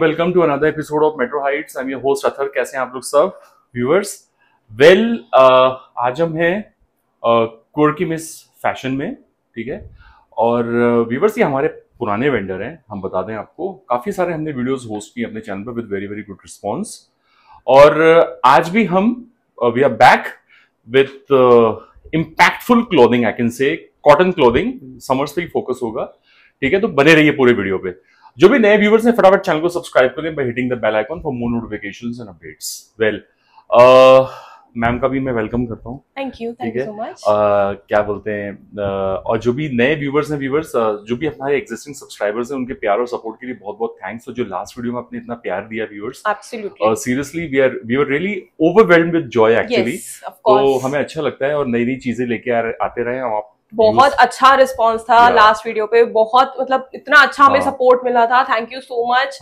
Welcome to another episode of Metro Heights I am your host Athar कैसे हैं आप लोग सब व्यूअर्स वेल uh, आज हम हैं कुर्की मिस फैशन में ठीक है और व्यूअर्स uh, ये हमारे पुराने वेंडर हैं हम बता दें आपको काफ़ी सारे हमने वीडियोस होस्ट किए अपने चैनल पर with very very good response और uh, आज भी हम we are back with impactful clothing I can say cotton clothing summers पे ही फोकस होगा ठीक है तो बने रहिए पूरे वीडियो पे जो भी नए व्यूवर्स हैं फटाफट चैनल को सब्सक्राइब करें by hitting the bell icon for more notifications and updates well ma'am का भी मैं वेलकम करता हूँ thank you thank you so much क्या बोलते हैं uh, और जो भी नए व्यूवर्स हैं व्यूवर्स uh, जो भी हमारे एग्जिस्टिंग सब्सक्राइबर्स हैं उनके प्यार और सपोर्ट के लिए बहुत बहुत थैंक्स और जो लास्ट वीडियो में आपने इतना प्यार दिया viewers seriously we are we are really overwhelmed with joy actually तो हमें अच्छा लगता है और नई नई चीजें लेके आते रहे हम आप बहुत अच्छा रिस्पॉन्स था लास्ट वीडियो पे बहुत मतलब इतना अच्छा हमें सपोर्ट हाँ। मिला था थैंक यू सो मच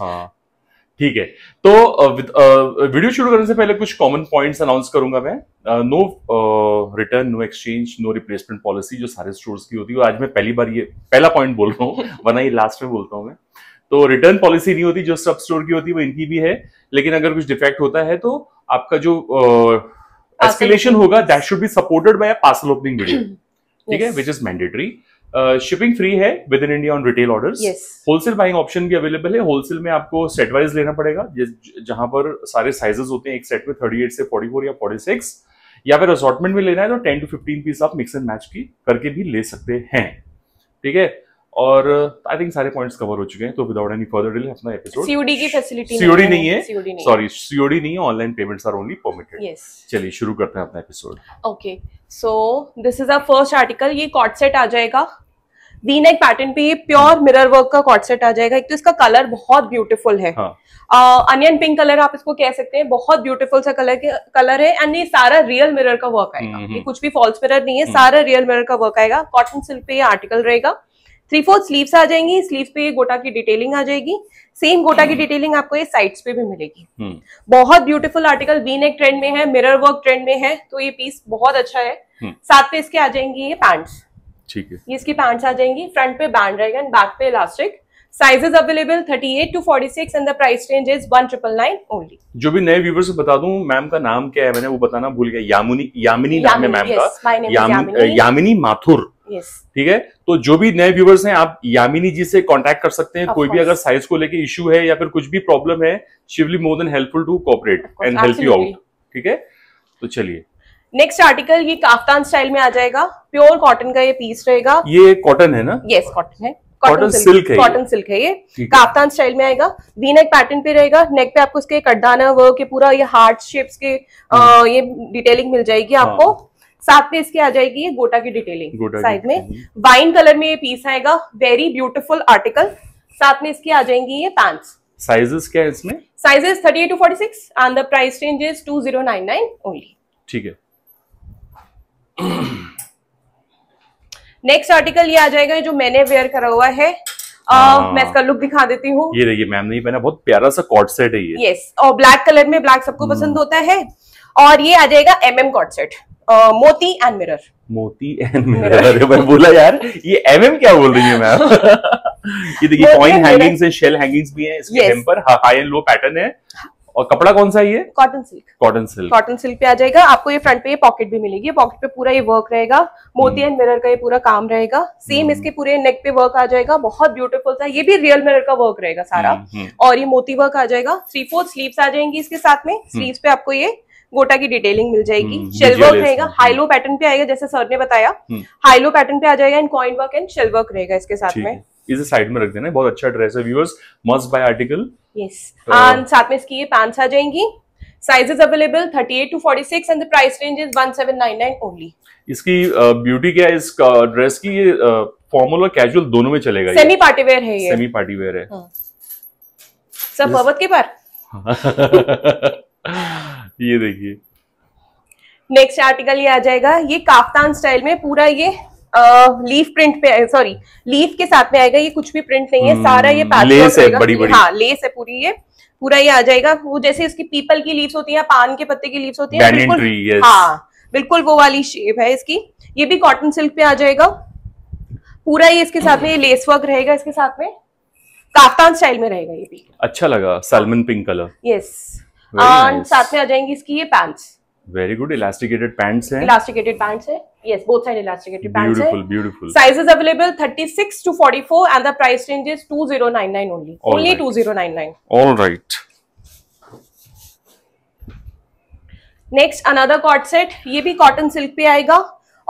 ठीक है तो वीडियो शुरू करने से पहले कुछ कॉमन पॉइंट्स अनाउंस करूंगा मैं no return no exchange no replacement policy जो सारे स्टोर्स की होती है आज मैं पहली बार ये पहला पॉइंट बोल रहा हूँ वरना ये लास्ट में बोलता हूँ मैं तो रिटर्न पॉलिसी नहीं होती जो सब स्टोर की होती है वो इनकी भी है लेकिन अगर कुछ डिफेक्ट होता है तो आपका जो एस्केलेशन होगा that should be supported by parcel opening video ठीक है which is mandatory shipping free है within India on retail order wholesale buying option भी अवेलेबल है होलसेल में आपको सेट वाइज लेना पड़ेगा जहां पर सारे साइजेस होते हैं एक सेट में एट से फोर्टी फोर या फोर्टी सिक्स या फिर असॉटमेंट में लेना है तो टेन टू फिफ्टीन पीस आप मिक्स एंड मैच की करके भी ले सकते हैं ठीक है और आई थिंक सारे पॉइंट्स कवर हो चुके हैं तो विदाउट एनी फर्दर डिले अपना एपिसोड सीओडी की फैसिलिटी सीओडी नहीं है सॉरी सीओडी नहीं है online payments are only permitted yes चलिए शुरू करते हैं अपना episode okay so this is our first article ये कॉट सेट आ जाएगा वी नेक पैटर्न पे ये प्योर मिरर वर्क का कॉट सेट आ जाएगा एक तो इसका कलर बहुत ब्यूटीफुल है हां अनियन पिंक कलर आप इसको कह सकते हैं बहुत ब्यूटीफुल सा कलर कलर है एंड ये सारा रियल मिरर का वर्क आएगा हम्म, हम्म, ये हम्म। कुछ भी फॉल्स मिरर नहीं है सारा रियल मिरर का वर्क आएगा कॉटन सिल्क पे ये आर्टिकल रहेगा थ्री फोर्थ स्लीव्स आ जाएंगी स्लीव्स पे ये गोटा की डिटेलिंग आ जाएगी सेम गोटा की डिटेलिंग हम्म। आपको ये साइड्स पे भी मिलेगी हम्म। बहुत beautiful article V neck trend में है मिरर वर्क ट्रेंड में है तो ये पीस बहुत अच्छा है हम्म। साथ पे इसके आ जाएंगी ये पैंट्स ठीक है ये इसकी पैंट्स आ जाएंगी फ्रंट पे बैंड रहेगा एंड बैक पे elastic sizes available 38 to 46 and the price range is 1999 only जो भी नए व्यूवर्स को बता दूं मैम का नाम क्या है मैंने वो बताना भूल गया यामुनी यामिनी नाम है मैम का यामिनी माथुर ठीक है तो जो भी नए व्यूवर्स हैं आप यामिनी जी से कांटेक्ट कर सकते हैं कोई भी अगर साइज को लेके इश्यू है या फिर कुछ भी प्रॉब्लम है शिवली more than helpful to cooperate and help you out ठीक है तो चलिए नेक्स्ट आर्टिकल ये काफ्तान स्टाइल में आ जाएगा प्योर कॉटन का ये पीस रहेगा ये कॉटन है ना यस yes, कॉटन है कॉटन सिल्क है कॉटन सिल्क है ये काफ्तान स्टाइल में आएगा वी नेक पैटर्न पे रहेगा नेक पे आपको इसके कटदाना वर्क के पूरा ये हार्ट शेप्स के आ, हाँ। ये डिटेलिंग मिल जाएगी आपको हाँ। साथ में इसकी आ जाएगी ये गोटा की डिटेलिंग साइड में वाइन कलर में ये पीस आएगा वेरी ब्यूटीफुल आर्टिकल साथ में इसकी आ जाएंगी ये पैंट साइजेस क्या है इसमें sizes 38 to 46 and the price range is nine only ठीक है नेक्स्ट आर्टिकल ये आ जाएगा जो मैंने वेयर करा हुआ है आ, हाँ। मैं इसका लुक दिखा देती हूँ ये देखिए मैम नहीं पहना बहुत प्यारा सा कॉट सेट है ये यस yes, और ब्लैक कलर में ब्लैक सबको हम्म। पसंद होता है और ये आ जाएगा एम एम कॉट सेट मोती एंड मिरर मोती एंड मिरर अरे मैं बोला यार ये एमएम क्या बोल रही है मैं ये देखिए point hangings and shell hangings भी हैं इसके हेम पर हाई एंड लो पैटर्न है और कपड़ा कौन सा है ये cotton silk cotton silk cotton silk पे आ जाएगा आपको ये फ्रंट पे ये पॉकेट भी मिलेगी पॉकेट पे पूरा ये वर्क रहेगा मोती एंड हम्म। मिरर का ये पूरा काम रहेगा सेम हम्म। इसके पूरे नेक पे वर्क आ जाएगा बहुत ब्यूटीफुल था ये भी रियल मिरर का वर्क रहेगा सारा हम्म, और ये मोती वर्क आ जाएगा थ्री फोर्थ स्लीव आ जाएंगी इसके साथ में स्लीव पे आपको ये गोटा की डिटेलिंग मिल जाएगी शेल हम्म, वर्क रहेगा हाईलो हम्म। पैटर्न पे आएगा जैसे सर ने बताया हाईलो हम्म। पैटर्न पे आ जाएगा and coin work and shell work रहेगा इसके साथ में इसे साइड में रख देना बहुत अच्छा ड्रेस है viewers must buy article yes and साथ में इसकी ये पैंट्स आ जाएंगी sizes available 38 to 46 and the price range is 1799 only इसकी ब्यूटी क्या है इस ड्रेस की ये फॉर्मल और कैजुअल दोनों में चलेगा सेमी पार्टी वेयर है ये सेमी पार्टी वेयर है सब हाँ। पर्वत के पर ये देखिए नेक्स्ट आर्टिकल ये आ जाएगा ये काफ्तान स्टाइल में पूरा ये लीफ प्रिंट पे सॉरी लीफ के साथ में आएगा ये कुछ भी प्रिंट नहीं है हम्म, सारा ये लेस है बड़ी बड़ी हाँ लेस है पूरी ये पूरा ये आ जाएगा वो जैसे इसकी पीपल की लीव्स होती है पान के पत्ते की लीव्स होती है बिल्कुल हाँ बिल्कुल वो वाली शेप है इसकी ये भी कॉटन सिल्क पे आ जाएगा पूरा ये इसके साथ में ये लेस वर्क रहेगा इसके साथ में काफ्तान स्टाइल में रहेगा ये भी अच्छा लगा सलमन पिंक कलर यस साथ में आ जाएंगी इसकी ये pant very good elasticated pants हैं इलास्टिकेटेड पैंट्स है yes both side elasticated pants beautiful beautiful available 36 to 44 and the price range is 2099 only all only right. 2099 all right next another coord set ये भी cotton silk पे आएगा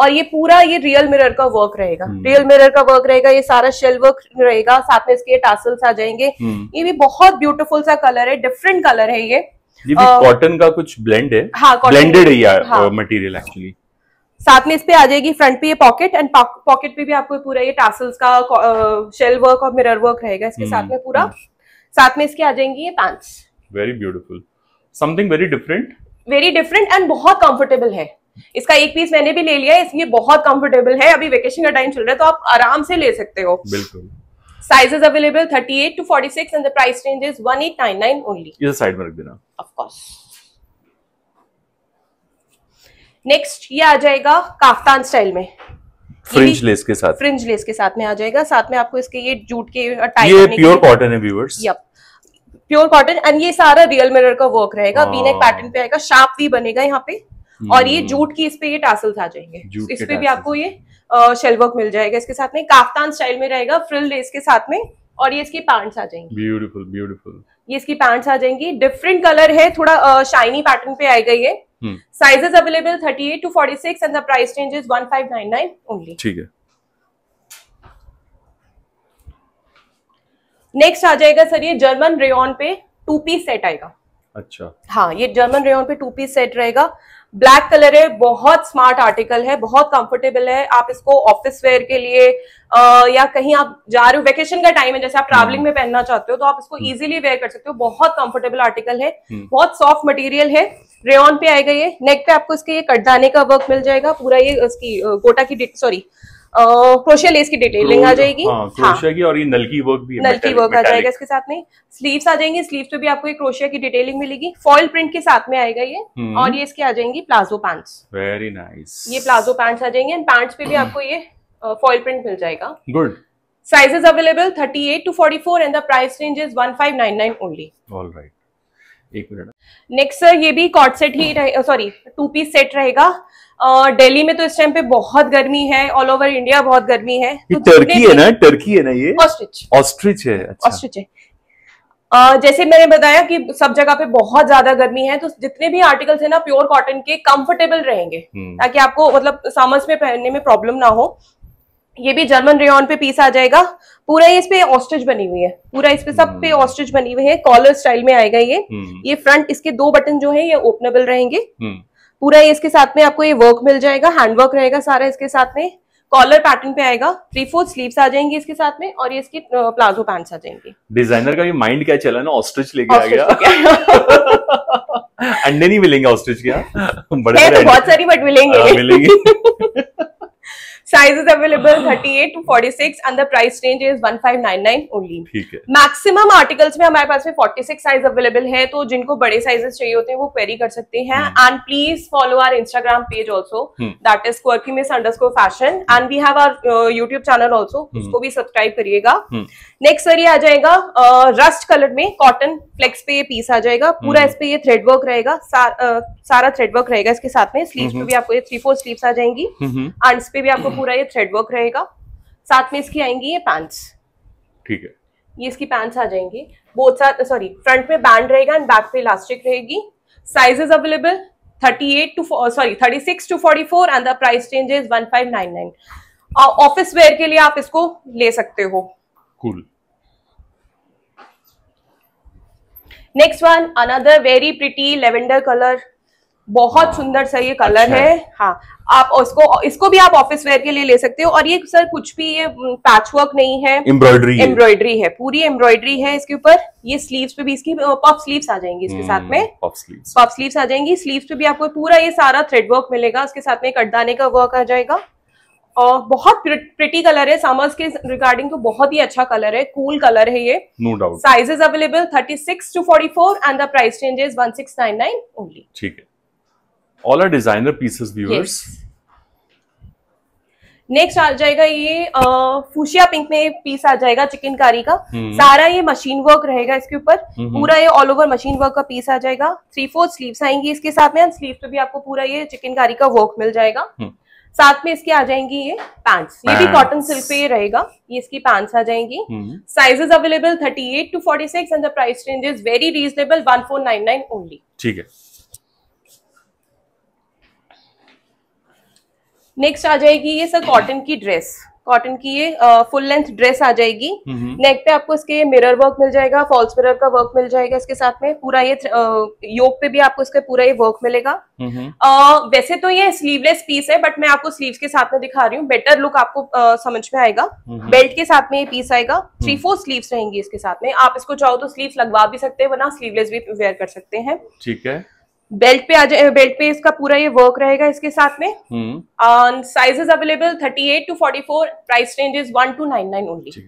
और ये पूरा ये रियल मिरर का वर्क रहेगा hmm. रियल मिरर का वर्क रहेगा ये सारा शेल वर्क रहेगा साथ में इसके टासल्स आ जाएंगे hmm. ये भी बहुत ब्यूटीफुल सा कलर है डिफरेंट कलर है ये ये भी कॉटन का कुछ ब्लेंड है हाँ, ब्लेंडेड है मटेरियल हाँ. एक्चुअली साथ में इस पे आ जाएगी फ्रंट पे ये पॉकेट एंड पॉकेट पे भी आपको पूरा ये टासल्स का शेल वर्क और मिरर वर्क रहेगा इसके साथ हम्म, में पूरा साथ में इसके आ जाएंगी ये pants very beautiful something very different very different and बहुत कंफर्टेबल है इसका एक पीस मैंने भी ले लिया है इसलिए बहुत कंफर्टेबल है अभी वेकेशन का टाइम चल रहा है तो आप आराम से ले सकते हो बिल्कुल sizes available 38 to 46 and the price range is 1899 only ये side में रख देना of course नेक्स्ट ये आ जाएगा काफ्तान स्टाइल में फ्रिंज लेस के साथ फ्रिंज लेस के साथ में आ जाएगा साथ में आपको इसके ये जूट के टाइप ये प्योर कॉटन है viewers yup pure cotton and ये सारा रियल मिरर का वर्क रहेगा बीनेक हाँ। पैटर्न पे आएगा शार्प भी बनेगा यहाँ पे और ये हम्म। जूट की इस पे ये टासल्स आ जाएंगे इस पे भी आपको ये शेलवर्क मिल जाएगा इसके साथ में काफ्तान स्टाइल में रहेगा फ्रिल के साथ में और ये इसकी पैंट्स आ जाएंगी ब्यूटीफुल ब्यूटीफुल ये इसकी पैंट्स आ जाएंगी डिफरेंट कलर है थोड़ा शाइनी पैटर्न पे आएगा ये sizes available 38 to 46 and the price range is nine only ठीक है नेक्स्ट आ जाएगा सर ये जर्मन रेन पे टू पीस सेट आएगा अच्छा हाँ ये जर्मन रेयन पे टू पीस सेट रहेगा ब्लैक कलर है बहुत स्मार्ट आर्टिकल है बहुत कंफर्टेबल है आप इसको ऑफिस वेयर के लिए आ, या कहीं आप जा रहे हो वेकेशन का टाइम है जैसे आप ट्रैवलिंग हम्म। में पहनना चाहते हो तो आप इसको इजीली हम्म। वेयर कर सकते हो बहुत कंफर्टेबल आर्टिकल है हम्म। बहुत सॉफ्ट मटेरियल है रेयन पे आएगा ये नेक पे आपको इसके ये कटदाने का वर्क मिल जाएगा पूरा ये उसकी गोटा की सॉरी क्रोशिया लेस की डिटेलिंग आ जाएगी हाँ, हाँ। क्रोशिया की और ये नलकी वर्क भी नलकी वर्क आ जाएगा इसके साथ में स्लीव्स आ जाएंगे स्लीव्स पे भी आपको ये क्रोशिया की डिटेलिंग मिलेगी फॉइल प्रिंट के साथ में आएगा ये हम्म। और ये इसके आ जाएंगी प्लाजो पैंट्स वेरी नाइस ये प्लाजो पैंट्स आ जाएंगे एंड पैंट्स पे भी हम्म। आपको ये फॉइल प्रिंट मिल जाएगा good sizes available 38 to 44 and the price range is 1599 only all right एक मिनट नेक्स्ट सर ये भी कॉट सेट ही सॉरी टू पीस सेट रहेगा दिल्ली में तो इस टाइम पे बहुत गर्मी है ऑल ओवर इंडिया बहुत गर्मी है तो टर्की है ना टर्की है ना ये ऑस्ट्रिच ऑस्ट्रिच है अच्छा। ऑस्ट्रिच है Uh, जैसे मैंने बताया कि सब जगह पे बहुत ज्यादा गर्मी है तो जितने भी आर्टिकल्स है ना प्योर कॉटन के कंफर्टेबल रहेंगे हम्म। ताकि आपको मतलब समर्स में पहनने में प्रॉब्लम ना हो ये भी जर्मन रेन पे पीस आ जाएगा पूरा इस पे ऑस्ट्रिच बनी हुई है पूरा इस पे सब पे ऑस्ट्रिच हम्म। बनी हुई है कॉलर स्टाइल में आएगा ये हम्म। ये फ्रंट इसके दो बटन जो है ये ओपनेबल रहेंगे पूरा ये इसके साथ में आपको ये वर्क मिल जाएगा हैंड वर्क रहेगा सारा इसके साथ में कॉलर पैटर्न पे आएगा थ्री फोर्थ स्लीव आ जाएंगे इसके साथ में और ये इसकी प्लाजो पैंट्स आ जाएंगे डिजाइनर का भी माइंड क्या चला ना ऑस्ट्रिच लेके आ गया अंडे नहीं मिलेंगे ऑस्ट्रिच के हाँ। बड़े तो बहुत सारी बट मिलेंगे हाँ, मिलेंगे size is available eight to 46 and the price range is one 1599 only ठीक है मैक्सिमम आर्टिकल्स में हमारे पास में फोर्टी सिक्स साइज अवेलेबल है तो जिनको बड़े साइजेस चाहिए होते हैं वो क्वेरी कर सकते हैं and please follow our Instagram page also that is quirky miss underscore fashion and we have our YouTube channel also उसको भी सब्सक्राइब करिएगा नेक्स्ट सर ये आ जाएगा रस्ट uh, कलर में कॉटन फ्लेक्स पे ये पीस आ जाएगा पूरा hmm. इस पे ये थ्रेड वर्क रहेगा uh, सारा थ्रेड वर्क रहेगा इसके साथ में स्लीव hmm. पे भी आपको ये थ्री फोर स्लीव आ जाएंगी एंड hmm. इस पे भी आपको पूरा ये थ्रेड वर्क रहेगा साथ में इसकी आएंगी ये पैंट्स ठीक है ये इसकी पैंट्स आ जाएंगी बोथ साथ सॉरी फ्रंट में बैंड रहेगा एंड बैक पे इलास्टिक रहेगी sizes available 38 to sorry 36 to 44 and the price range is 1599 office wear के लिए आप इसको ले सकते हो cool next one another very pretty lavender colour बहुत सुंदर सा ये कलर अच्छा है हाँ आप इसको इसको भी आप ऑफिस वेयर के लिए ले सकते हो और ये सर कुछ भी ये पैच हम्म, वर्क नहीं है एम्ब्रॉयडरी एम्ब्रॉयडरी है पूरी एम्ब्रॉयडरी है इसके ऊपर ये स्लीव्स पे भी इसकी पॉप स्लीव्स आ जाएंगी इसके साथ हम्म, में पॉप स्लीव्स स्लीव्स आ जाएंगी स्लीव्स पे भी आपको पूरा ये सारा थ्रेड वर्क मिलेगा उसके साथ में कटदाने का वर्क आ जाएगा और बहुत प्रिटी कलर है समर्स के रिगार्डिंग तो बहुत ही अच्छा कलर है कूल cool कलर है ये no doubt sizes available 36 to 44 and the price range is 1699 only ठीक है all are designer pieces viewers next आ जाएगा ये फूशिया पिंक में पीस आ जाएगा चिकनकारी का हम्म। सारा ये मशीन वर्क रहेगा इसके ऊपर हम्म। पूरा ये ऑल ओवर मशीन वर्क का पीस आ जाएगा थ्री फोर स्लीव्स आएंगी इसके साथ में स्लीव पे भी आपको पूरा ये चिकनकारी का वर्क मिल जाएगा हम्म। साथ में इसके आ जाएंगी ये पैंट्स ये भी कॉटन सिल्क पे रहेगा ये इसकी पैंट्स आ जाएंगी sizes available eight to six and the price range is very reasonable nine only ठीक है नेक्स्ट आ जाएगी ये सर कॉटन की ड्रेस कॉटन की ये फुल लेंथ ड्रेस आ जाएगी नेक पे आपको इसके मिरर वर्क मिल जाएगा फॉल्स मिरर का वर्क मिल जाएगा इसके साथ में पूरा ये योग पे भी आपको इसका पूरा ये वर्क मिलेगा आ, वैसे तो ये स्लीवलेस पीस है बट मैं आपको स्लीव के साथ में दिखा रही हूँ बेटर लुक आपको आ, समझ में आएगा बेल्ट के साथ में ये पीस आएगा थ्री फोर स्लीव्स रहेंगी इसके साथ में आप इसको चाहो तो स्लीव लगवा भी सकते हैं वरना स्लीवलेस भी वेयर कर सकते हैं ठीक है बेल्ट पे आ जाए बेल्ट पे इसका पूरा ये वर्क रहेगा इसके साथ में sizes available 38 to 44 price range is 1 to 99 only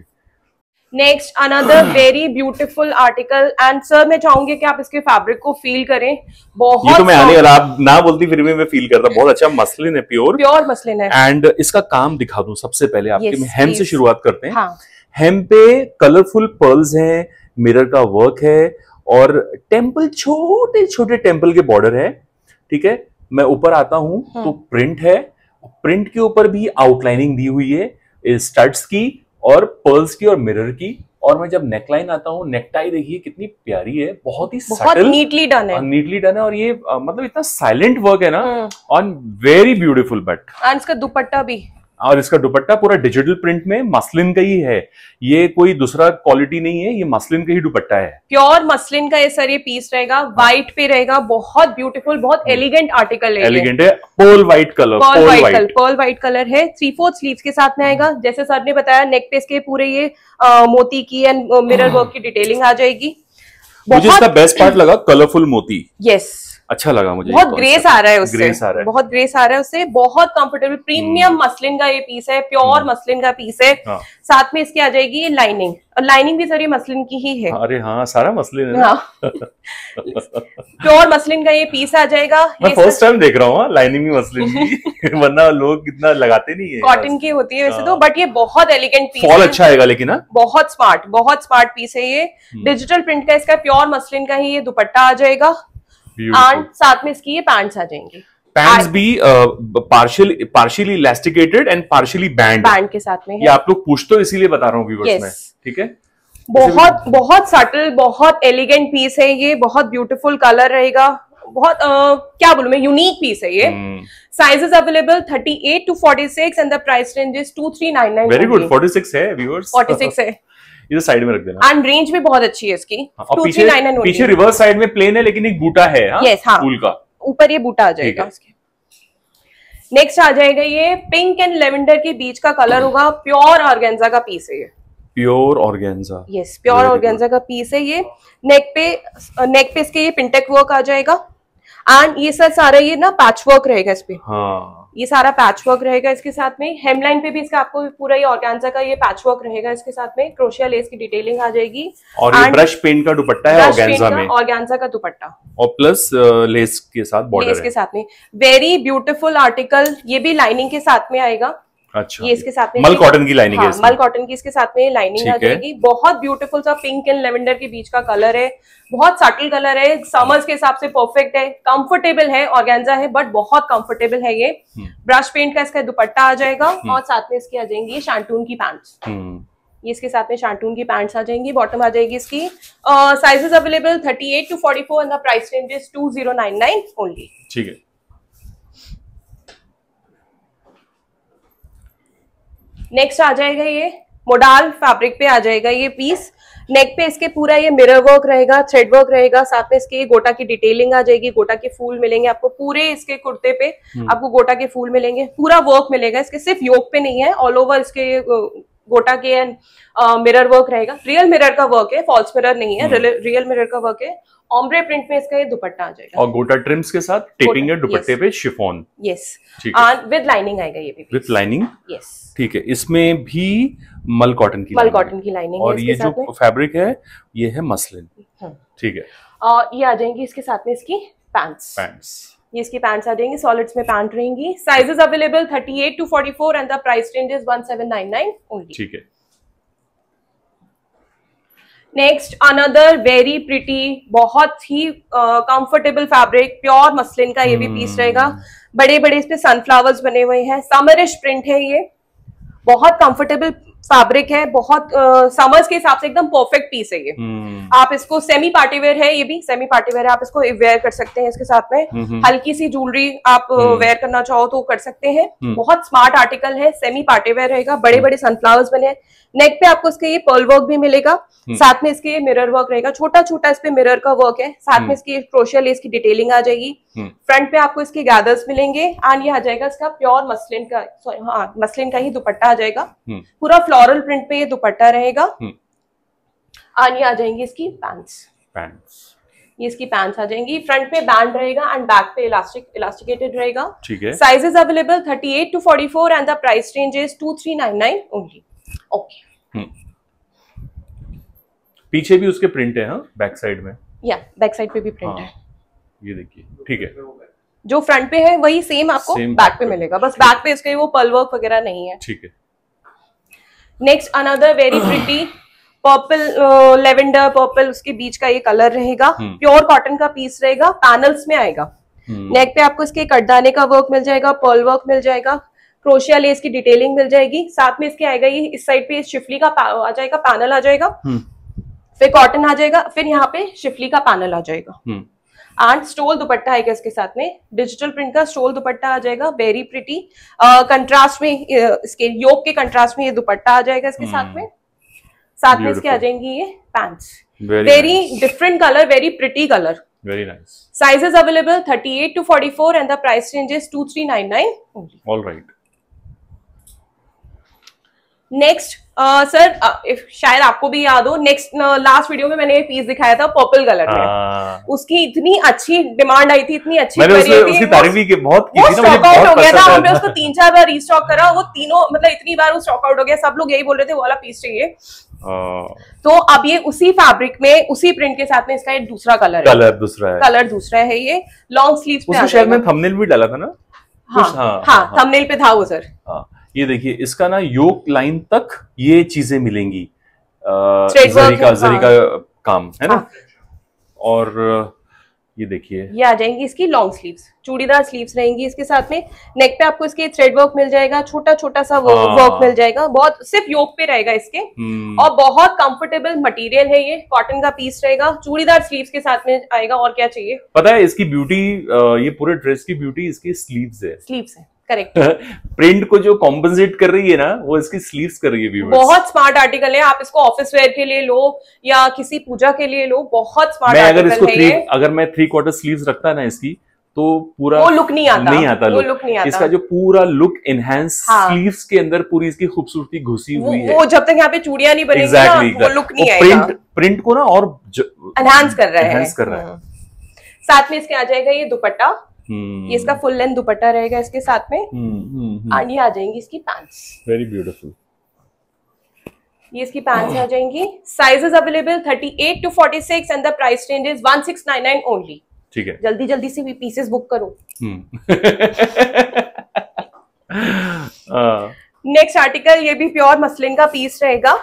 next another very beautiful article and sir मैं चाहूंगी कि आप इसके फैब्रिक को फील करें बहुत ये तो मैं आने वाला आप ना बोलती फिर भी मैं फील करता बहुत अच्छा मसलिन है प्योर प्योर मसलिन है एंड इसका काम दिखा दू सबसे पहले आपके yes, हेम से शुरुआत करते हैं हाँ. हेम पे कलरफुल पर्ल्स हैं मिरर का वर्क है और टेम्पल छोटे छोटे टेम्पल के बॉर्डर है ठीक है मैं ऊपर आता हूं हाँ। तो प्रिंट है प्रिंट के ऊपर भी आउटलाइनिंग दी हुई है स्टड्स की और पर्ल्स की और मिरर की और मैं जब नेकलाइन आता हूँ नेकटाई देखिए कितनी प्यारी है बहुत ही बहुत नीटली डन है नीटली डन है और ये आ, मतलब इतना साइलेंट वर्क है ना ऑन वेरी ब्यूटीफुल बट इसका दुपट्टा भी और इसका दुपट्टा पूरा डिजिटल प्रिंट में मसलिन का ही है ये कोई दूसरा क्वालिटी नहीं है ये मसलिन का ही दुपट्टा है प्योर मसलिन का ये सर ये पीस रहेगा व्हाइट पे रहेगा बहुत ब्यूटीफुल बहुत एलिगेंट हम्म। आर्टिकल है एलिगेंट है pearl white colour pearl white pearl white colour है थ्री फोर्थ स्लीव के साथ में आएगा जैसे सर ने बताया नेक पेस के पूरे ये मोती की एंड मिरर वर्क की डिटेलिंग आ जाएगी मुझे इसका बेस्ट पार्ट लगा कलरफुल मोती यस अच्छा लगा मुझे बहुत ग्रेस आ रहा है उससे ग्रेस आ रहा है बहुत ग्रेस आ रहा है उससे बहुत कंफर्टेबल प्रीमियम मसलिन का ये पीस है प्योर हम्म। मसलिन का पीस है हाँ। साथ में इसकी आ जाएगी लाइनिंग और लाइनिंग भी सर ये मसलिन की ही है अरे हाँ सारा मसलिन है हाँ। प्योर मसलिन का ये पीस आ जाएगा मैं फर्स्ट टाइम देख रहा हूँ लाइनिंग भी मसलिन वरना लोग इतना लगाते नहीं है कॉटन की होती है वैसे तो बट हाँ। ये बहुत एलिगेंट पीस फॉल अच्छा आएगा लेकिन हाँ। बहुत स्मार्ट बहुत स्मार्ट पीस है ये डिजिटल हम्म। प्रिंट का इसका प्योर मसलिन का ही ये दुपट्टा आ जाएगा साथ में इसकी ये पैंट्स आ जाएंगी पैंट्स भी partial partially elasticated and partially band band के साथ में है। ये आप लोग पूछ तो इसीलिए बता रहा हूँ yes. ठीक है बहुत बहुत सटल बहुत एलिगेंट पीस है ये बहुत ब्यूटीफुल कलर रहेगा बहुत आ, uh, क्या बोलू मैं यूनिक पीस है ये sizes available 38 to 46 and the price range is nine very good 46 है व्यूअर्स 46 है इसे साइड में रख देना एंड रेंज भी बहुत अच्छी है इसकी हाँ, पीछे, रिवर्स साइड में प्लेन है लेकिन एक बूटा है हाँ, हाँ। ऊपर ये बूटा आ जाएगा नेक्स्ट आ जाएगा ये पिंक एंड लेवेंडर के बीच का कलर होगा प्योर ऑर्गेन्जा का पीस है ये pure organza yes pure organza का पीस है ये नेक पे नेक uh, पे इसके ये पिंटेक वर्क आ जाएगा एंड ये सर सारा ये ना पैच वर्क रहेगा इस पे हाँ ये सारा पैच वर्क रहेगा इसके साथ में हेमलाइन पे भी इसका आपको पूरा ये ऑर्गेन्जा का ये पैच वर्क रहेगा इसके साथ में क्रोशिया लेस की डिटेलिंग आ जाएगी और ये ब्रश पेंट का दुपट्टा है ऑर्गेन्जा में ऑर्गेन्जा का दुपट्टा और प्लस लेस uh, के साथ बॉर्डर लेस के साथ में वेरी ब्यूटीफुल आर्टिकल ये भी लाइनिंग के साथ में आएगा अच्छा ये इसके साथ में मल कॉटन की लाइनिंग हाँ, है मल कॉटन की इसके साथ में लाइनिंग आ जाएगी बहुत ब्यूटीफुल सा पिंक एंड लेवेंडर के बीच का कलर है बहुत सटल कलर है समर्स के हिसाब से परफेक्ट है कंफर्टेबल है ऑर्गेंजा है बट बहुत कंफर्टेबल है ये ब्रश हम्म। पेंट का इसका दुपट्टा आ जाएगा हम्म। और साथ में इसकी आ जाएंगी शांटून की पैंट हम्म। ये इसके साथ में शांटून की पैंट्स आ जाएंगी बॉटम आ जाएगी इसकी sizes available thirty eight to forty four and the price range is nine only ठीक है नेक्स्ट आ जाएगा ये मोडाल फैब्रिक पे आ जाएगा ये पीस नेक पे इसके पूरा ये मिरर वर्क रहेगा थ्रेड वर्क रहेगा साथ में इसके गोटा की डिटेलिंग आ जाएगी गोटा के फूल मिलेंगे आपको पूरे इसके कुर्ते पे हम्म। आपको गोटा के फूल मिलेंगे पूरा वर्क मिलेगा इसके सिर्फ योग पे नहीं है ऑल ओवर इसके गोटा के एंड मिरर वर्क रहेगा रियल मिरर का वर्क है फॉल्स मिरर नहीं है रियल हम्म। मिरर का वर्क है ऑम्ब्रे प्रिंट में इसका ये दुपट्टा आ जाएगा और गोटा ट्रिम्स के साथ टेपिंग है दुपट्टे पे शिफोन यस विद लाइनिंग आएगा ये भी विद लाइनिंग यस ठीक है इसमें भी मल कॉटन की मल कॉटन की लाइनिंग और ये जो फैब्रिक है ये है मसलिन हम्म। ठीक है और ये आ जाएंगी इसके साथ में इसकी पैंट्स पैंट्स ये इसकी पैंट्स आ जाएंगी सॉलिड्स में पैंट रहेंगी sizes available 38 to 44 and the price range is 1799 only ठीक है नेक्स्ट अनदर वेरी प्रिटी बहुत ही कंफर्टेबल फैब्रिक प्योर मसलिन का ये भी पीस हम्म। रहेगा बड़े बड़े इस पे सनफ्लावर्स बने हुए हैं समरिश प्रिंट है ये बहुत कंफर्टेबल फैब्रिक है बहुत समर्स के हिसाब से एकदम परफेक्ट पीस है ये हम्म। आप इसको सेमी पार्टी वेयर है ये भी सेमी पार्टी वेयर है आप इसको वेयर कर सकते हैं इसके साथ में हल्की सी ज्वेलरी आप वेयर हम्म। करना चाहो तो कर सकते हैं हम्म। बहुत स्मार्ट आर्टिकल है सेमी पार्टी वेयर रहेगा बड़े बड़े सनफ्लावर्स बने नेक पे आपको इसके ये पर्ल वर्क भी मिलेगा हम्म। साथ में इसके ये मिरर वर्क रहेगा छोटा छोटा इस पे मिरर का वर्क है साथ में हम्म। इसकी क्रोशियल इसकी डिटेलिंग आ जाएगी फ्रंट हम्म। पे आपको इसके गैदर्स मिलेंगे एंड ये आ जाएगा इसका प्योर मसलिन का हाँ मसलिन का ही दुपट्टा आ जाएगा पूरा फ्लोरल प्रिंट पे ये दुपट्टा रहेगा एंड ये आ जाएंगी इसकी पैंट्स पैंट्स ये इसकी पैंट्स आ जाएंगी फ्रंट पे बैंड रहेगा एंड बैक पे इलास्टिक इलास्टिकेटेड रहेगा ठीक है sizes available 38 to 44 and the price range is 2399 only okay हम्म। पीछे भी उसके प्रिंट है हाँ बैक साइड में या बैक साइड पे भी प्रिंट हाँ, है ये देखिए ठीक है जो फ्रंट पे है वही सेम आपको सेम बैक पे मिलेगा बस बैक पे इसके वो पल वर्क वगैरह नहीं है ठीक है next another very pretty purple lavender purple उसके बीच का ये कलर रहेगा प्योर हम्म। कॉटन का पीस रहेगा पैनल्स में आएगा नेक हम्म। पे आपको इसके कटदाने का वर्क मिल जाएगा पर्ल वर्क मिल जाएगा क्रोशिया लेस की डिटेलिंग मिल जाएगी साथ में इसके आएगा ये इस साइड पे शिफली का आ जाएगा पैनल आ जाएगा हम्म। फिर कॉटन आ जाएगा फिर यहाँ पे शिफली का पैनल आ जाएगा एंड हम्म। स्टोल दुपट्टा आएगा इसके साथ में डिजिटल प्रिंट का स्टोल दुपट्टा आ जाएगा वेरी प्रिटी कंट्रास्ट में इसके योग के कंट्रास्ट में ये दुपट्टा आ जाएगा इसके साथ हम्म। में साथ में इसके आ जाएंगी ये pant very different colour very pretty colour very nice sizes available 38 to 44 and the price range is 2399 only all right next sir if शायद आपको भी याद हो नेक्स्ट लास्ट वीडियो में मैंने ये पीस दिखाया था पर्पल कलर में हाँ। उसकी इतनी अच्छी डिमांड आई थी इतनी अच्छी मैंने उसकी तारीफ भी की बहुत की वो स्टॉक आउट हो गया था हमने उसको तीन चार बार रीस्टॉक करा वो तीनों मतलब इतनी बार वो स्टॉक आउट हो गया सब लोग यही बोल रहे थे वो वाला पीस चाहिए हाँ। तो अब ये उसी फैब्रिक में उसी प्रिंट के साथ में इसका एक दूसरा कलर कलर दूसरा है कलर दूसरा है ये लॉन्ग स्लीव शायद मैं थंबनेल भी डाला था ना हाँ हाँ थंबनेल हाँ, पे था वो सर ये देखिए इसका ना योग लाइन तक ये चीजें मिलेंगी जरी का जरी का काम है ना हाँ। और ये देखिए ये आ जाएंगी इसकी लॉन्ग स्लीव्स चूड़ीदार स्लीव्स रहेंगी इसके साथ में नेक पे आपको इसके थ्रेड वर्क मिल जाएगा छोटा छोटा सा वर्क, हाँ। वर्क मिल जाएगा बहुत सिर्फ योग पे रहेगा इसके हम्म। और बहुत कंफर्टेबल मटेरियल है ये कॉटन का पीस रहेगा चूड़ीदार स्लीव्स के साथ में आएगा और क्या चाहिए पता है इसकी ब्यूटी ये पूरे ड्रेस की ब्यूटी इसकी स्लीव है स्लीव है करेक्ट प्रिंट को जो कॉम्पनसेट कर रही है ना वो इसकी स्लीव्स कर रही है viewers. बहुत स्मार्ट आर्टिकल है आप इसको ऑफिस वेयर के लिए लो या किसी पूजा के लिए लो बहुत स्मार्ट मैं अगर इसको थ्री अगर मैं थ्री क्वार्टर स्लीव्स रखता ना इसकी तो पूरा वो लुक नहीं आता नहीं आता वो लुक नहीं आता इसका जो पूरा लुक एनहेंस हाँ। स्लीव्स के अंदर पूरी इसकी खूबसूरती घुसी हुई है वो जब तक यहाँ पे चूड़िया नहीं बनेगी exactly, ना exactly. वो लुक नहीं आएगा प्रिंट प्रिंट को ना और एनहेंस कर रहा है कर रहा है हम्म। साथ में इसके आ जाएगा ये दुपट्टा हम्म। ये इसका फुल लेंथ दुपट्टा रहेगा इसके साथ में और हम्म, ये हम्म, आ जाएंगी इसकी पैंट्स वेरी ब्यूटीफुल ये इसकी पैंट्स आ जाएंगी sizes available 38 to 46 and the price range is 1699 only ठीक है जल्दी जल्दी से भी पीसेस बुक करो नेक्स्ट आर्टिकल हाँ। ये भी प्योर मसलिन का पीस रहेगा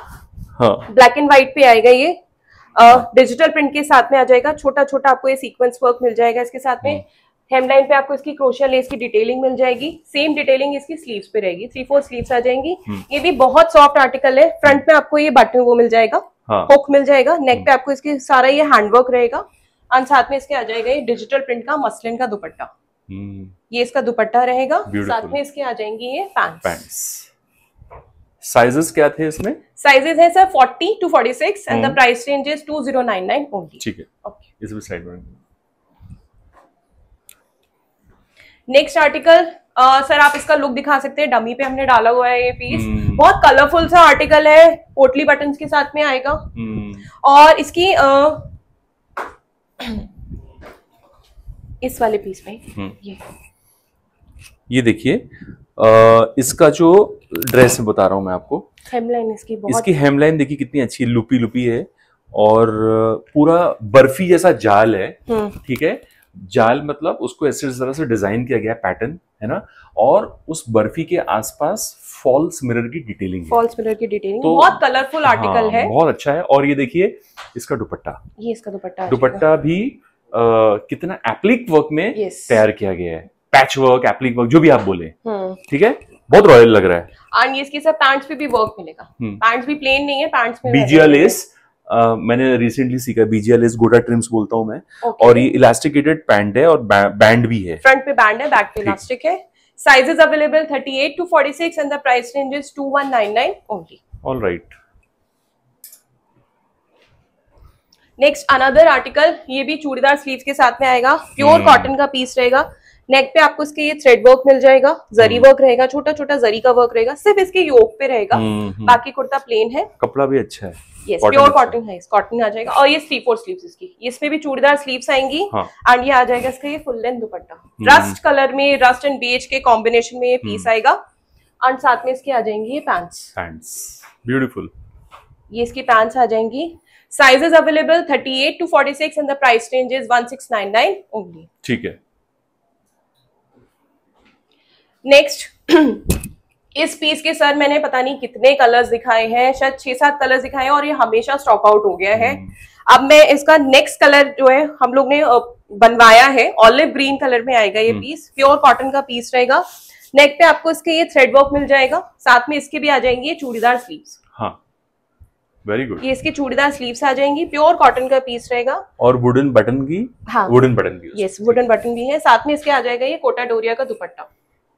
ब्लैक एंड व्हाइट पे आएगा ये डिजिटल uh, प्रिंट के साथ में आ जाएगा छोटा छोटा आपको ये सीक्वेंस वर्क मिल जाएगा इसके साथ में हेमलाइन पे आपको इसकी क्रोशिया लेस की डिटेलिंग मिल जाएगी सेम डिटेलिंग इसकी स्लीव्स पे रहेगी थ्री फोर स्लीव्स आ जाएंगी हम्म। ये भी बहुत सॉफ्ट आर्टिकल है फ्रंट में आपको ये बटन वो मिल जाएगा हुक हाँ। मिल जाएगा नेक पे हम्म। आपको इसके सारा ये हैंडवर्क रहेगा और साथ में इसके आ जाएगा ये डिजिटल प्रिंट का मसलिन का दुपट्टा हम्म। ये इसका दुपट्टा रहेगा साथ में इसके आ जाएंगी ये पैंट साइजेस क्या थे इसमें साइजेस है sir forty two forty six and the price range is two zero nine nine only ठीक है ओके इस भी स्लाइड में नेक्स्ट आर्टिकल सर आप इसका लुक दिखा सकते हैं डमी पे हमने डाला हुआ है ये पीस hmm. हम्म। बहुत कलरफुल सा आर्टिकल है पोटली बटन के साथ में आएगा hmm. और इसकी आ, uh, इस वाले पीस में hmm. ये ये देखिए uh, इसका जो ड्रेस बता रहा हूँ मैं आपको हेमलाइन इसकी बहुत इसकी हेमलाइन देखिए कितनी अच्छी लुपी लुपी है और पूरा बर्फी जैसा जाल है ठीक है जाल मतलब उसको ऐसे तरह से डिजाइन किया गया पैटर्न है ना और उस बर्फी के आसपास फॉल्स मिरर की डिटेलिंग फॉल्स मिरर की डिटेलिंग तो, बहुत कलरफुल आर्टिकल हाँ, है बहुत अच्छा है और ये देखिए इसका दुपट्टा ये इसका दुपट्टा दुपट्टा भी आ, कितना एप्लिक वर्क में तैयार किया गया है पैच वर्क एप्लिक वर्क जो भी आप बोले हम्म। ठीक है बहुत रॉयल लग रहा है एंड इसके साथ पैंट्स पे भी वर्क मिलेगा पैंट्स हम्म। भी प्लेन नहीं है पैंट्स में बीजीएल लेस मैंने रिसेंटली सीखा बीजीएल इज गोटा ट्रिम्स बोलता हूँ मैं okay. और ये इलास्टिकेटेड पैंट है और बैंड भी है फ्रंट पे बैंड है बैक पे इलास्टिक है sizes available 38 to 46 and the price range is 2199 only alright next another article ये भी चूड़ीदार स्लीव्स के साथ में आएगा प्योर कॉटन hmm. का पीस रहेगा नेक पे आपको इसके ये थ्रेड वर्क मिल जाएगा जरी वर्क हम्म। रहेगा छोटा छोटा जरी का वर्क रहेगा सिर्फ इसके योग पे रहेगा हम्म, हम्म। बाकी कुर्ता प्लेन है कपड़ा भी अच्छा है यस प्योर कॉटन है कॉटन आ जाएगा और ये थ्री फोर स्लीव इसकी इसमें भी चूड़ीदार स्लीव्स आएंगी एंड हाँ। ये आ जाएगा इसका ये full length dupatta rust colour में रस्ट एंड बेज के कॉम्बिनेशन में ये पीस आएगा एंड साथ में इसके आ जाएंगे ये पैंट्स पैंट्स ब्यूटीफुल ये इसकी पैंट्स आ जाएंगी sizes available 38 to 46 and the price range is 1699 only ठीक है नेक्स्ट इस पीस के सर मैंने पता नहीं कितने कलर्स दिखाए हैं शायद छह सात कलर्स दिखाए हैं और ये हमेशा स्टॉक आउट हो गया है hmm. अब मैं इसका नेक्स्ट कलर जो है हम लोग ने बनवाया है ऑलिव ग्रीन कलर में आएगा ये पीस प्योर कॉटन का पीस रहेगा नेक पे आपको इसके ये थ्रेड वर्क मिल जाएगा साथ में इसके भी आ जाएंगे चूड़ीदार स्लीव्स हाँ वेरी गुड ये इसके चूड़ीदार स्लीव्स आ जाएंगी प्योर कॉटन का पीस रहेगा और वुडन बटन की हाँ वुडन बटन भी यस वुडन बटन भी है साथ में इसके आ जाएगा ये कोटा डोरिया का दुपट्टा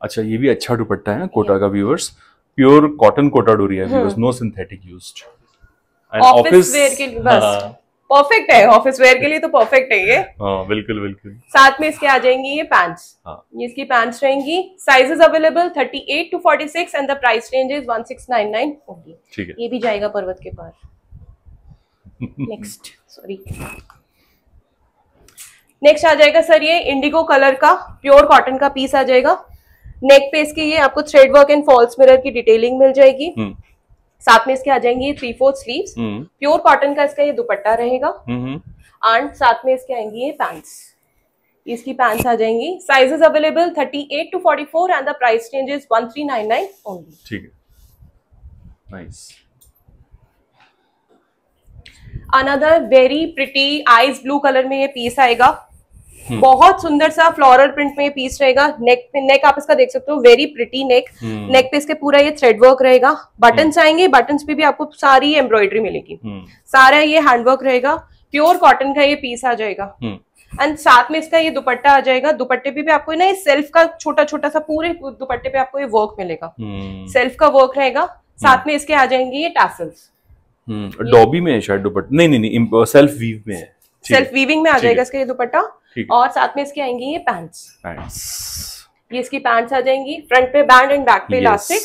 अच्छा ये भी अच्छा दुपट्टा है कोटा का व्यूअर्स प्योर कॉटन कोटा डोरी है viewers no synthetic used and office wear के लिए बस परफेक्ट हाँ। है ऑफिस वेयर के लिए तो परफेक्ट है ये हाँ बिल्कुल बिल्कुल साथ में इसके आ जाएंगी ये पैंट्स हाँ. ये इसकी पैंट्स रहेंगी sizes available 38 to 46 and the price range is 1699 only ठीक है ये भी जाएगा पर्वत के पार नेक्स्ट सॉरी नेक्स्ट आ जाएगा सर ये इंडिगो कलर का प्योर कॉटन का पीस आ जाएगा नेक पे इसके ये आपको thread work and false mirror की डिटेलिंग मिल जाएगी हम्म। साथ में इसके आ जाएंगे three fourth sleeve pure cotton का इसका ये दुपट्टा रहेगा एंड हम्म, हम्म। साथ में इसके आएंगे ये पैंट्स इसकी पैंट्स आ जाएंगी sizes available 38 to forty four and the price range is 1399 only ठीक है nice another very pretty ice blue colour में ये पीस आएगा हम्म। बहुत सुंदर सा फ्लोरल प्रिंट में पीस रहेगा नेक पे नेक आप इसका देख सकते हो वेरी प्रिटी नेक नेक पे इसके पूरा ये थ्रेड वर्क रहेगा बटन हम्म। आएंगे बटन पे भी आपको सारी एम्ब्रॉयडरी मिलेगी हम्म। सारा ये हैंडवर्क रहेगा प्योर कॉटन का ये पीस आ जाएगा एंड साथ में इसका ये दुपट्टा आ जाएगा दुपट्टे पे भी आपको ना ये सेल्फ का छोटा छोटा सा पूरे दुपट्टे पे आपको ये वर्क मिलेगा सेल्फ का वर्क रहेगा साथ में इसके आ जाएंगे ये टैसल्स डॉबी में है शायद दुपट्टा नहीं नहीं नहीं सेल्फ वीव में है सेल्फ वीविंग में आ जाएगा इसका ये दुपट्टा और साथ में इसकी आएंगी ये पैंट्स ये इसकी पैंट्स आ जाएंगी फ्रंट पे बैंड एंड बैक पे elastic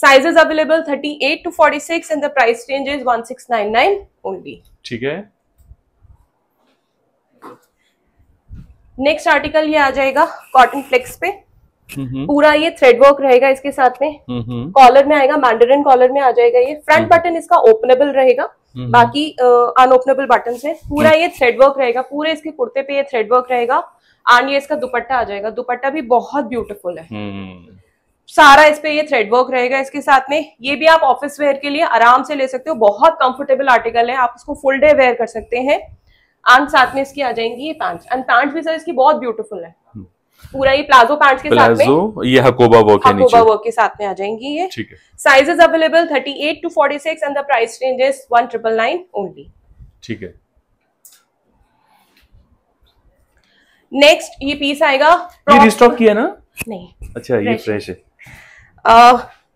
sizes available 38 to 46 and the price range is 1699 only ठीक है नेक्स्ट आर्टिकल ये आ जाएगा कॉटन फ्लेक्स पे पूरा ये थ्रेड वर्क रहेगा इसके साथ में कॉलर में आएगा मैंडरिन कॉलर में आ जाएगा ये फ्रंट बटन इसका ओपनेबल रहेगा हम्म। बाकी अनओपनेबल बटन है पूरा ये थ्रेडवर्क रहेगा पूरे इसके कुर्ते पे ये थ्रेडवर्क रहेगा एंड ये इसका दुपट्टा आ जाएगा दुपट्टा भी बहुत ब्यूटीफुल है हम्म। सारा इस पे ये थ्रेडवर्क रहेगा इसके साथ में ये भी आप ऑफिस वेयर के लिए आराम से ले सकते हो बहुत कंफर्टेबल आर्टिकल है आप इसको फुल डे वेयर कर सकते हैं एंड साथ में इसकी आ जाएंगी ये पैंट एंड पैंट भी सर इसकी बहुत ब्यूटीफुल है हम्म। पूरा ये प्लाजो पैंट के प्लाजो, साथ में ये हकोबा वर्क है हकोबा वर्क के साथ में आ जाएंगी ये ठीक है sizes available 38 to forty six and the price range is one triple nine only ठीक है नेक्स्ट ये पीस आएगा ये रिस्टॉक किया ना नहीं अच्छा ये फ्रेश है आ,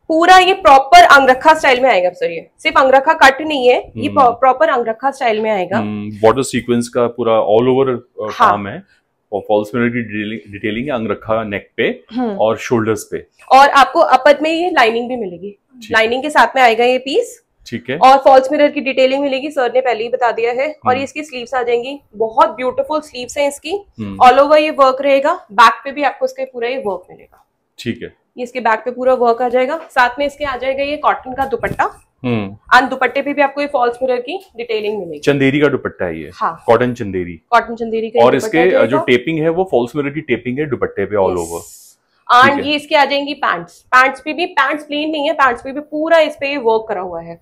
पूरा ये प्रॉपर अंगरखा स्टाइल में आएगा सर ये सिर्फ अंगरखा कट नहीं है ये प्रॉपर हम्म। अंगरखा स्टाइल में आएगा बॉर्डर हम्म, सीक्वेंस का पूरा ऑल ओवर हाँ। काम है और फॉल्स डिटेलिंग, डिटेलिंग अंग रखा नेक पे हम्म। और शोल्डर्स पे और आपको अपत में ये लाइनिंग भी मिलेगी लाइनिंग के साथ में आएगा ये पीस ठीक है और फॉल्स मिरर की डिटेलिंग मिलेगी सर ने पहले ही बता दिया है और हम्म। ये इसकी स्लीव्स आ जाएंगी बहुत ब्यूटीफुल स्लीव्स हैं इसकी ऑल हम्म। ओवर ये वर्क रहेगा बैक पे भी आपको इसका पूरा ये वर्क मिलेगा ठीक है ये इसके बैक पे पूरा वर्क आ जाएगा साथ में इसके आ जाएगा ये कॉटन का दुपट्टा एंड हम्म। दुपट्टे पे भी आपको ये फॉल्स मिरर की डिटेलिंग मिलेगी चंदेरी का दुपट्टा है ये हाँ कॉटन चंदेरी कॉटन चंदेरी का और इसके जो टेपिंग है वो फॉल्स मिरर की टेपिंग है दुपट्टे पे ऑल ओवर एंड ये इसके आ जाएंगी पैंट्स पैंट्स पे भी पैंट प्लेन नहीं है पैंट्स पे भी पूरा इस पे वर्क करा हुआ है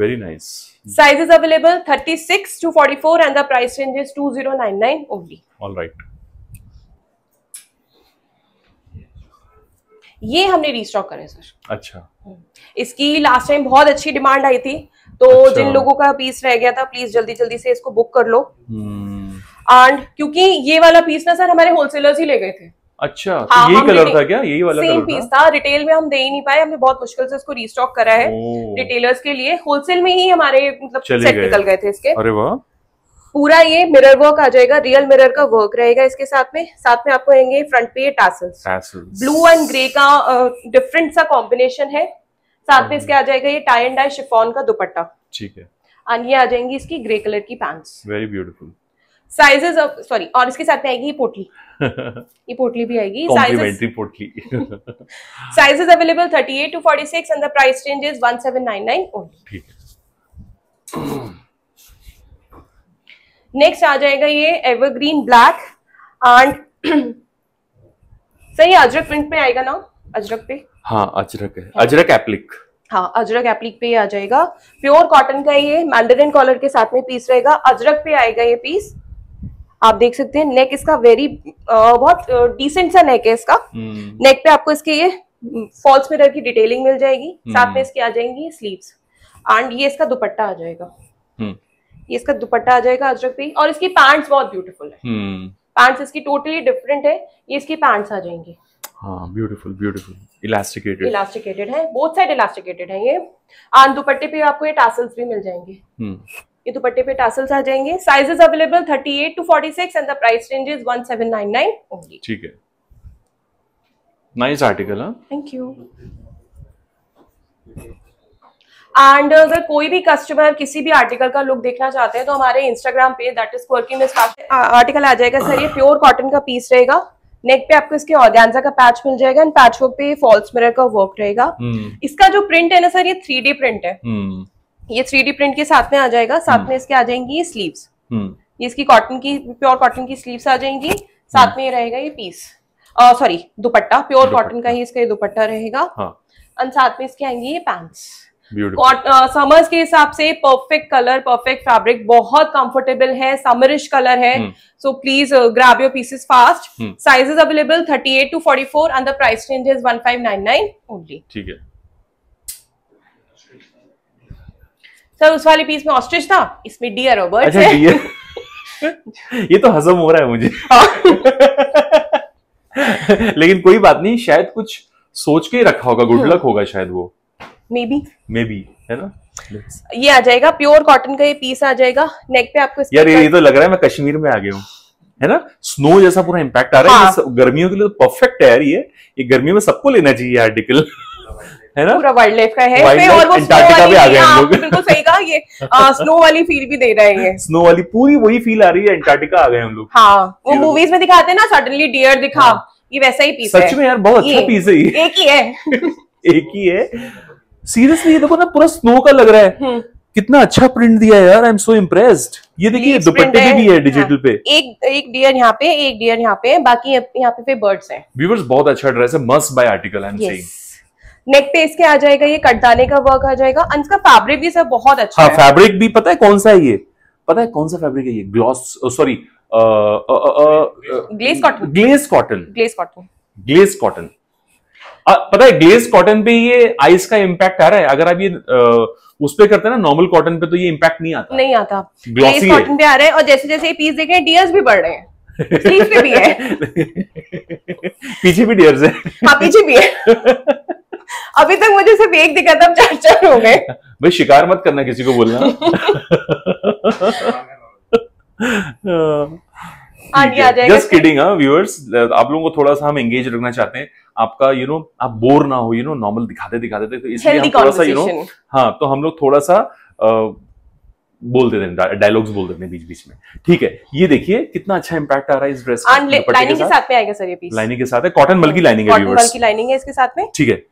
very nice sizes available 36 to 44 and the price range is 2099 only alright ये हमने रिस्टॉक करे सर अच्छा हम्म। इसकी लास्ट टाइम बहुत अच्छी डिमांड आई थी तो अच्छा। जिन लोगों का पीस रह गया था प्लीज जल्दी जल्दी से इसको बुक कर लो एंड हम्म। क्योंकि ये वाला पीस ना सर हमारे होलसेलर्स ही ले गए थे अच्छा तो हाँ, यही कलर था क्या यही वाला सेम पीस था रिटेल में हम दे ही नहीं पाए हमने बहुत मुश्किल से इसको रिस्टॉक करा है रिटेलर्स के लिए होलसेल में ही हमारे मतलब सेट निकल गए थे इसके अरे वाह पूरा ये मिरर वर्क आ जाएगा रियल मिरर का वर्क रहेगा इसके साथ में साथ में आपको आएंगे फ्रंट पे टासल ब्लू एंड ग्रे का डिफरेंट सा कॉम्बिनेशन है साथ में हम्म। इसके आ जाएगा ये टाई एंड डाई शिफॉन का दुपट्टा ठीक है एंड ये आ जाएंगी इसकी ग्रे कलर की pants very beautiful sizes of sorry और इसके साथ में आएगी ये पोटली ये पोटली भी आएगी कॉम्प्लीमेंट्री पोटली sizes available 38 to 46 and the price range is 1799 only ठीक है नेक्स्ट आ जाएगा ये एवरग्रीन ब्लैक एंड सही अजरक प्रिंट में आएगा ना अजरक पे हाँ अजरक है अजरक एप्लिक हाँ अजरक एप्लिक पे आ जाएगा प्योर कॉटन का ये मैंडरिन कॉलर के साथ में पीस रहेगा अजरक पे आएगा ये पीस आप देख सकते हैं नेक इसका वेरी आ, बहुत डिसेंट सा नेक है इसका नेक हम्म। पे आपको इसके ये फॉल्स हम्म, मिरर की डिटेलिंग मिल जाएगी साथ में हम्म। इसके आ जाएंगी स्लीव्स एंड ये इसका दुपट्टा आ जाएगा ये इसका दुपट्टा आ जाएगा अजरक भी और इसकी पैंट बहुत ब्यूटीफुल है पैंट्स हम्म। इसकी टोटली डिफरेंट है ये इसकी पैंट्स आ जाएंगी ब्यूटीफुल ब्यूटीफुल इलास्टिकेटेड इलास्टिकेटेड है बोथ साइड इलास्टिकेटेड है ये आन दुपट्टे पे आपको ये टासल्स भी मिल जाएंगे हम्म। ये दुपट्टे पे टासल्स आ जाएंगे sizes available 38 to 46 and the price range is 1799 only ठीक है नाइस आर्टिकल है थैंक यू एंड अगर कोई भी कस्टमर किसी भी आर्टिकल का लुक देखना चाहते हैं तो हमारे इंस्टाग्राम पे दैट इज वर्किंग आर्टिकल आ जाएगा सर ये प्योर कॉटन का पीस रहेगा नेक पे आपको इसके ऑर्गेन्जा का पैच मिल जाएगा एंड पैच वर्क पे फॉल्स मिरर का वर्क रहेगा हम्म। इसका जो प्रिंट है ना सर ये थ्री डी प्रिंट है हम्म। ये थ्री डी प्रिंट के साथ में आ जाएगा साथ में हम्म। इसके आ जाएंगी स्लीव्स ये इसकी कॉटन की प्योर कॉटन की स्लीव्स आ जाएंगी साथ में ये रहेगा ये piece sorry dupatta pure cotton का ही इसका ये दुपट्टा रहेगा एंड हाँ। साथ में इसके आएंगे ये पैंट्स समर्स uh, के हिसाब से परफेक्ट कलर परफेक्ट फैब्रिक बहुत कंफर्टेबल है समरिश कलर है so please grab your pieces fast size is available thirty eight to four and the price range is nine only ठीक है सर उस वाले पीस में ऑस्ट्रिच था इसमें डियर ओबर अच्छा, है ये तो हजम हो रहा है मुझे लेकिन कोई बात नहीं शायद कुछ सोच के रखा होगा गुड लक हाँ। होगा शायद वो मे बी मे बी है ना ये आ जाएगा प्योर कॉटन का ये पीस आ जाएगा नेक पे आपको यार ये तो लग रहा है मैं कश्मीर में आ गया हूँ है ना स्नो जैसा पूरा इम्पैक्ट आ रहा है हाँ। गर्मियों के लिए तो परफेक्ट है यार ये ये गर्मियों में सबको लेना चाहिए आर्टिकल है ना पूरा वाइल्ड लाइफ का है पे और वो स्नो वाली आ गए हम हाँ, लोग बिल्कुल सही कहा ये आ, स्नो वाली फील भी दे रहा है ये स्नो वाली पूरी वही फील आ रही है एंटार्क्टिका आ गए हम लोग हाँ वो मूवीज में दिखाते हैं ना सडनली डियर दिखा हाँ। ये वैसा ही पीस है सच में यार बहुत अच्छा पीस है एक ही है एक ही है सीरियसली ये देखो ना पूरा स्नो का लग रहा है हम्म। कितना अच्छा प्रिंट दिया यार आई एम सो इम्प्रेस्ड ये देखिए दुपट्टे भी है डिजिटल हाँ। पे एक एक डियर यहाँ पे एक डियर यहाँ पे बाकी यहाँ पे बर्ड्स हैं व्यूवर्स बहुत अच्छा ड्रेस है must buy article I am saying neck पे इसके आ जाएगा ये कटदाने का वर्क आ जाएगा और इसका फैब्रिक भी सर बहुत अच्छा हाँ, है फैब्रिक भी पता है कौन सा है ये पता है कौन सा फैब्रिक है ये gloss sorry glace cotton glace cotton glace cotton glace cotton पता है ग्लेज कॉटन पे ये आइस का इम्पैक्ट आ रहा है अगर आप ये उस पे करते हैं ना नॉर्मल कॉटन पे तो ये इम्पैक्ट नहीं आता नहीं आता ग्लेज कॉटन पे आ रहा है और जैसे जैसे ये पीस देख रहे हैं डियर्स भी बढ़ रहे हैं पे भी है पीछे भी डियर्स है हाँ पीछे भी है अभी तक मुझे सिर्फ एक दिखा था चार चार हो गए भाई शिकार मत करना किसी को बोलना हाँ आ जाएगा जस्ट किडिंग व्यूअर्स आप लोगों को थोड़ा सा हम एंगेज रखना चाहते हैं आपका यू you नो know, आप बोर ना हो यू नो नॉर्मल दिखाते दिखाते थे तो इसलिए हम थोड़ा सा यू नो हाँ तो हम लोग थोड़ा सा बोल देते हैं डायलॉग्स बोल देते हैं बीच बीच में ठीक है ये देखिए कितना अच्छा इम्पैक्ट आ रहा है इस ड्रेस लाइनिंग के साथ में आएगा सर ये पीस लाइनिंग के साथ है कॉटन मल्की लाइनिंग है लाइनिंग है इसके साथ में ठीक है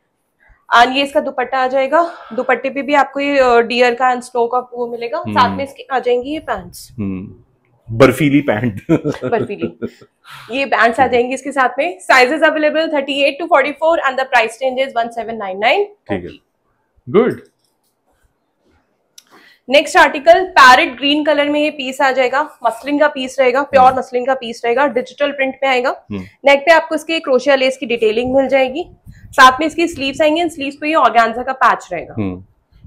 और ये इसका दुपट्टा आ जाएगा दुपट्टे पे भी आपको ये डियर का एंड स्नो का वो मिलेगा हम्म। साथ में इसके आ जाएंगी ये पैंट्स बर्फीली पैंट बर्फीली ये पैंट्स आ जाएंगे इसके साथ में sizes available 38 to 44 and the price range is 1799 ठीक है good next article parrot green colour में ये पीस आ जाएगा मसलिन का पीस रहेगा प्योर हम्म। मसलिन का पीस रहेगा डिजिटल प्रिंट में आएगा नेक हम्म। पे आपको इसके क्रोशिया लेस की डिटेलिंग मिल जाएगी साथ में इसकी स्लीव्स आएंगे स्लीव्स पे ये ऑर्गेन्जा का पैच रहेगा हम्म।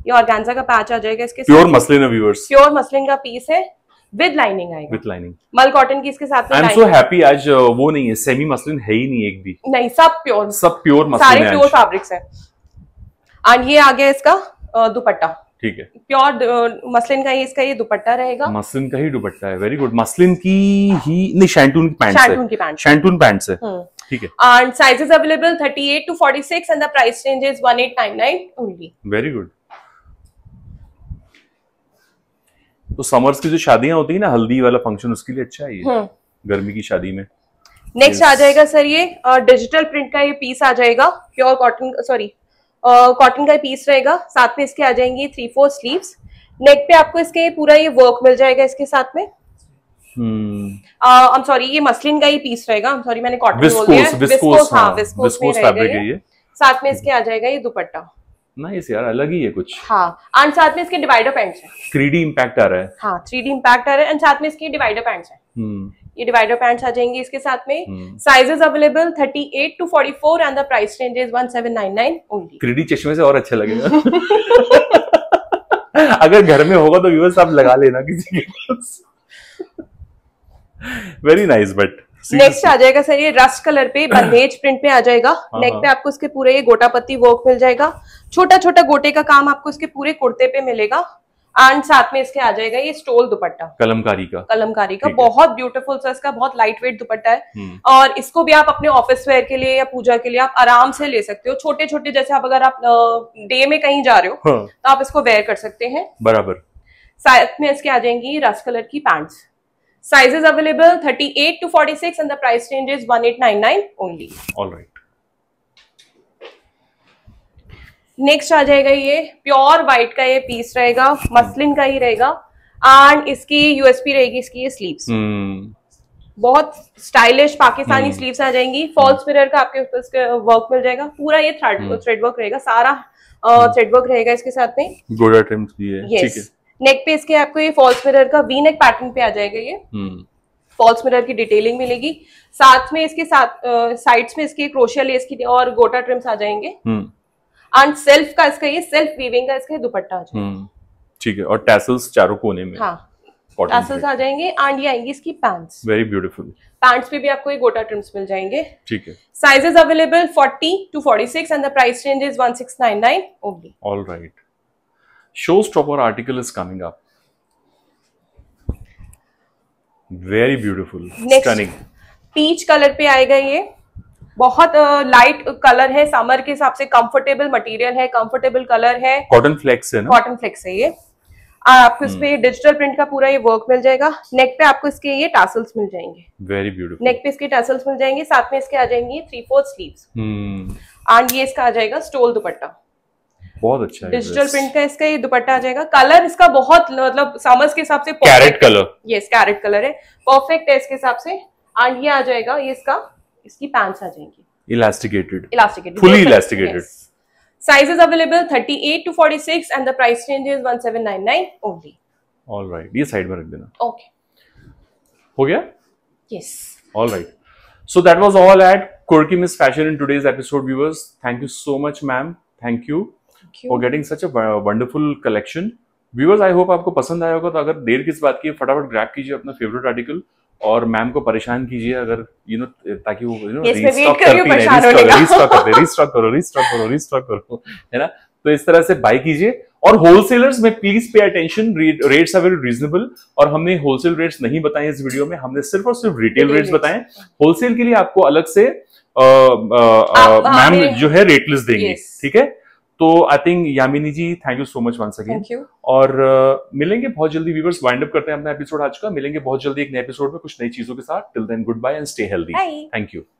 ये ऑर्गेन्जा का पैच आ जाएगा इसके प्योर मसलिन प्योर मसलिन का पीस है विद लाइनिंग आएगा विद लाइनिंग मल कॉटन की इसके साथ आई एम सो हैप्पी आज वो नहीं है सेमी मसलिन है ही नहीं एक भी नहीं सब प्योर सब प्योर मसलिन सारे प्योर फैब्रिक्स हैं एंड ये आ गया इसका दुपट्टा ठीक है प्योर मसलिन का ये इसका ये दुपट्टा रहेगा मसलिन का ही दुपट्टा है वेरी गुड मसलिन की ही नहीं शैंटून की पैंट शैंटून की पैंट शैंटून पैंट है हम्म। ठीक है and sizes available 38 to 46 and the price range is 1899 only very good तो समर्स की जो शादियां होती है ना हल्दी वाला फंक्शन उसके लिए अच्छा है ये हम्म। गर्मी की शादी में नेक्स्ट आ जाएगा सर ये डिजिटल प्रिंट का ये पीस आ जाएगा प्योर कॉटन सॉरी कॉटन का पीस रहेगा साथ में इसके आ जाएंगे थ्री फोर स्लीव नेक पे आपको इसके पूरा ये वर्क मिल जाएगा इसके साथ में हम्म सॉरी ये मसलिन का ही पीस रहेगा सॉरी मैंने कॉटन बोल दिया विस्कोस, हाँ, विस्कोस, हाँ, विस्कोस में ये साथ में इसके आ जाएगा ये दुपट्टा नाइस यार अलग ही है कुछ हाँ एंड साथ में इसके डिवाइडर पैंट है थ्री डी इम्पैक्ट आ रहा है हाँ थ्री डी इम्पैक्ट आ रहा है एंड साथ में इसकी डिवाइडर पैंट है ये डिवाइडर पैंट्स आ जाएंगे इसके साथ में sizes available 38 to 44 and the price range is 1799 only क्रीडी चश्मे से और अच्छा लगेगा अगर घर में होगा तो व्यूअर्स आप लगा लेना किसी के पास वेरी नाइस बट नेक्स्ट आ जाएगा सर ये रस्ट कलर पे बंदेज प्रिंट पे आ जाएगा नेक हाँ, हाँ। पे आपको इसके पूरे ये गोटा पत्ती वर्क मिल जाएगा छोटा छोटा गोटे का काम आपको इसके पूरे कुर्ते पे मिलेगा एंड साथ में इसके आ जाएगा ये स्टोल दुपट्टा कलमकारी का कलमकारी का बहुत ब्यूटीफुल सर इसका बहुत लाइट वेट दुपट्टा है हम्म। और इसको भी आप अपने ऑफिस वेयर के लिए या पूजा के लिए आप आराम से ले सकते हो छोटे छोटे जैसे आप अगर आप डे में कहीं जा रहे हो हाँ। तो आप इसको वेयर कर सकते हैं बराबर साथ में इसके आ जाएंगी रस कलर की pants Sizes available 38 to 46 and the price range is 1899 only. All right. Next आ जाएगा ये प्योर व्हाइट का ये पीस रहेगा मसलिन का ही रहेगा एंड इसकी यूएसपी रहेगी इसकी ये स्लीव्स हम्म। hmm. बहुत stylish Pakistani hmm. Hmm. Sleeves आ जाएंगी फॉल्स मिरर का आपके ऊपर वर्क मिल जाएगा पूरा ये थ्रेड hmm. वर्क रहेगा सारा थ्रेड हम्म। वर्क रहेगा इसके साथ में गोडा ट्रिम्स भी है yes. ठीक है नेक पे इसके आपको ये फॉल्स मिरर का वी नेक पैटर्न पे आ जाएगा ये फॉल्स हम्म। मिरर की डिटेलिंग मिलेगी साथ में इसके साथ साइड्स में इसके क्रोशिया लेस की और गोटा ट्रिम्स आ जाएंगे एंड हम्म। सेल्फ का इसका ये सेल्फ वीविंग का इसका दुपट्टा आ जाएगा हम्म। ठीक है और टैसल्स चारों कोने में हाँ टैसल्स आ जाएंगे एंड ये आएंगी इसकी पैंट्स वेरी ब्यूटीफुल पैंट्स पे भी आपको ये गोटा ट्रिम्स मिल जाएंगे ठीक है sizes available 40 to 46 and the price range is 1699 only alright showstopper article is coming up. very beautiful Next, stunning peach color pe aayega ye बहुत लाइट uh, कलर है समर के हिसाब से कंफर्टेबल मटेरियल है comfortable colour है cotton flex है ना cotton flex है ये आपको इस पे डिजिटल प्रिंट का पूरा ये वर्क मिल जाएगा नेक पे आपको इसके ये टासल्स मिल जाएंगे वेरी ब्यूटीफुल नेक पे इसके टासल्स मिल जाएंगे साथ में इसके आ जाएंगे थ्री फोर स्लीव्स एंड ये इसका आ जाएगा स्टोल दुपट्टा बहुत अच्छा है डिजिटल प्रिंट का इसका ये दुपट्टा आ जाएगा कलर इसका बहुत मतलब समर्स के हिसाब से carrot colour yes carrot colour है परफेक्ट है इसके हिसाब से एंड ये आ जाएगा ये इसका इसकी पैंट्स आ जाएंगी elasticated elasticated fully elasticated sizes available 38 to 46 and the price range is 1799 only alright ये साइड में रख देना ओके हो गया yes alright so that was all at Quirky miss fashion in today's episode viewers thank you so much ma'am thank you for getting such a wonderful collection viewers I hope आपको पसंद आया होगा तो अगर देर किस बात की फटाफट ग्रैप कीजिए अपना फेवरेट आर्टिकल और मैम को परेशान कीजिए अगर यू नो ताकि वो यू नो रीस्टॉक करती रहे रीस्टॉक करते रीस्टॉक करो रीस्टॉक करो रीस्टॉक करो है ना तो इस तरह से बाय कीजिए और होलसेलर्स में please pay attention rates are very reasonable और हमने होलसेल रेट्स नहीं बताए इस वीडियो में हमने सिर्फ और सिर्फ रिटेल रेट्स बताए होलसेल के लिए आपको अलग से मैम जो है रेट लिस्ट देंगे ठीक है तो I think Yamini ji thank you so much once again और uh, मिलेंगे बहुत जल्दी व्यूवर्स वाइंड अप करते हैं अपना एपिसोड आज का मिलेंगे बहुत जल्दी एक नए एपिसोड में कुछ नई चीजों के साथ till then good bye and stay healthy thank you